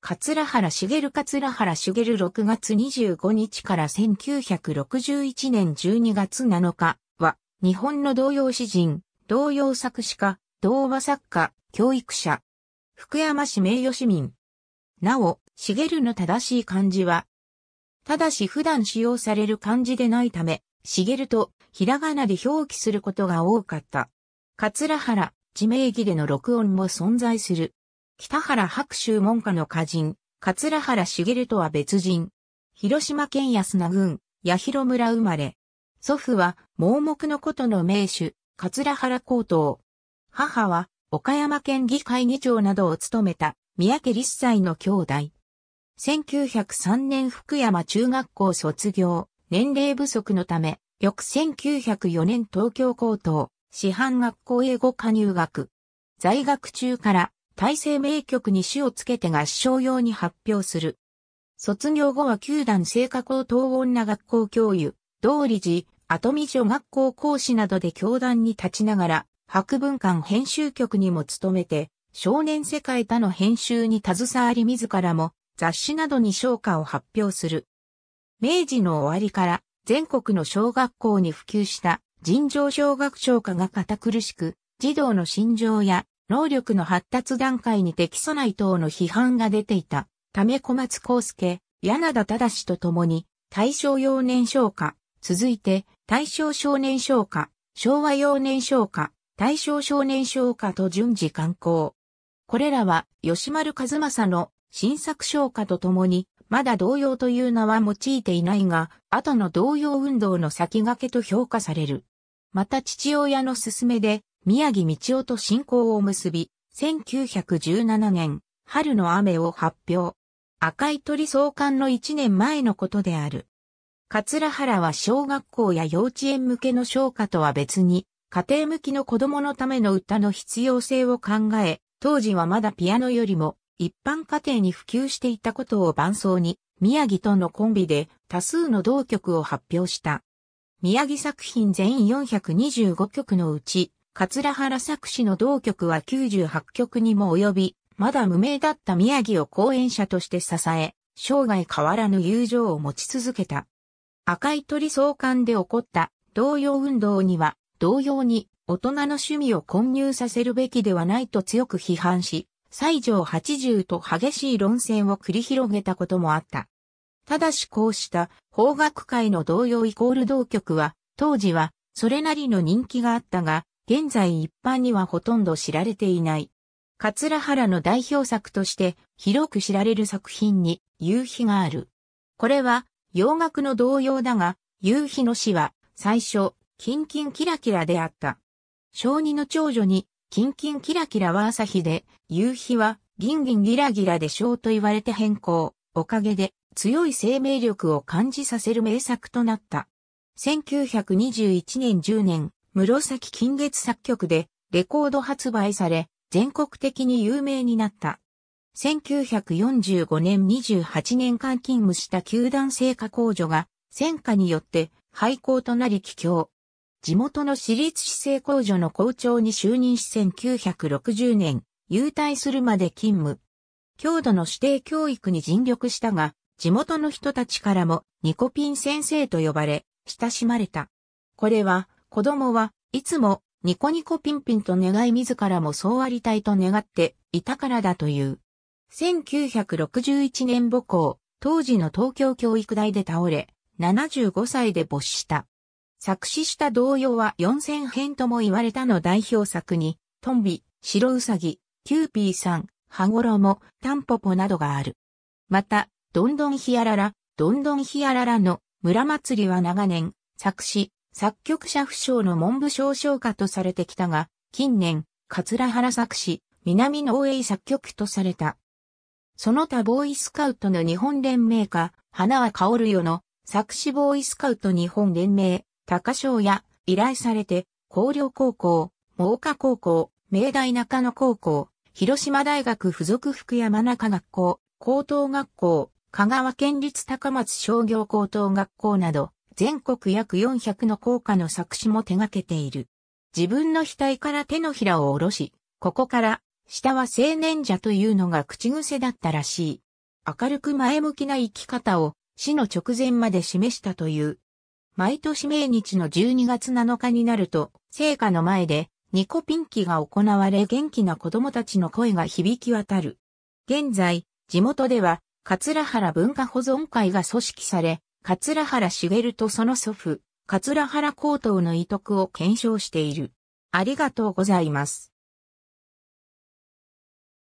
桂原茂桂原茂6月25日から1961年12月7日は、日本の童謡詩人、童謡作詞家、童話作家、教育者、福山市名誉市民。なお、茂の正しい漢字は、ただし普段使用される漢字でないため、茂とひらがなで表記することが多かった。桂原、地名義での録音も存在する。北原白州門下の歌人、桂原茂とは別人。広島県安名郡、八広村生まれ。祖父は盲目のことの名手、桂原高等。母は岡山県議会議長などを務めた三宅立斎の兄弟。1903年福山中学校卒業、年齢不足のため、翌1904年東京高等、師範学校英語科入学。在学中から大成名曲に詩をつけて合唱用に発表する。卒業後は球団聖火校東女学校教諭、道理寺、後見女学校講師などで教団に立ちながら、博文館編集局にも勤めて、少年世界他の編集に携わり自らも雑誌などに昇華を発表する。明治の終わりから全国の小学校に普及した尋常小学唱歌が堅苦しく、児童の心情や能力の発達段階に適さない等の批判が出ていた。ため小松康介、柳田正と共に、大正幼年少華、続いて、大正少年少華、昭和幼年少華、大正少年少華と順次刊行。これらは、吉丸和正の新作少華と共に、まだ同様という名は用いていないが、後の同様運動の先駆けと評価される。また父親の勧めで、宮城道夫と信仰を結び、1917年、春の雨を発表。赤い鳥創刊の1年前のことである。桂原は小学校や幼稚園向けの唱歌とは別に、家庭向きの子供のための歌の必要性を考え、当時はまだピアノよりも一般家庭に普及していたことを伴奏に、宮城とのコンビで多数の同曲を発表した。宮城作品全425曲のうち、桂原作詞の同曲は98曲にも及び、まだ無名だった宮城を後援者として支え、生涯変わらぬ友情を持ち続けた。赤い鳥創刊で起こった同様運動には、同様に大人の趣味を混入させるべきではないと強く批判し、西条80と激しい論戦を繰り広げたこともあった。ただしこうした法学界の同様イコール同局は、当時はそれなりの人気があったが、現在一般にはほとんど知られていない。桂原の代表作として広く知られる作品に夕日がある。これは洋楽の同様だが、夕日の詩は最初、キンキンキラキラであった。小児の長女に、キンキンキラキラは朝日で、夕日はギンギンギラギラでしょうと言われて変更。おかげで強い生命力を感じさせる名作となった。1921年10年、室崎金月作曲でレコード発売され、全国的に有名になった。1945年28年間勤務した球団製菓工女が戦火によって廃校となり帰郷。地元の私立市政工女の校長に就任し1960年、優退するまで勤務。郷土の指定教育に尽力したが、地元の人たちからもニコピン先生と呼ばれ、親しまれた。これは子供はいつもニコニコピンピンと願い自らもそうありたいと願っていたからだという。1961年母校、当時の東京教育大で倒れ、75歳で没した。作詞した童謡は4000編とも言われたの代表作に、トンビ、白ウサギ、キューピーさん、羽衣、タンポポなどがある。また、どんどんひやらら、どんどんひやららの村祭りは長年、作詞、作曲者不詳の文部省賞歌とされてきたが、近年、桂原作詞、南の大江作曲とされた。その他ボーイスカウトの日本連盟か、花は香るよの、作詞ボーイスカウト日本連盟、高翔や、依頼されて、高陵高校、真岡高校、明大中野高校、広島大学附属福山中学校、高等学校、香川県立高松商業高等学校など、全国約400の効果の作詞も手掛けている。自分の額から手のひらを下ろし、ここから、下は青年者というのが口癖だったらしい。明るく前向きな生き方を死の直前まで示したという。毎年命日の12月7日になると、聖火の前でニコピンキが行われ元気な子供たちの声が響き渡る。現在、地元では、桂原文化保存会が組織され、桂原茂とその祖父、桂原高等の遺徳を検証している。ありがとうございます。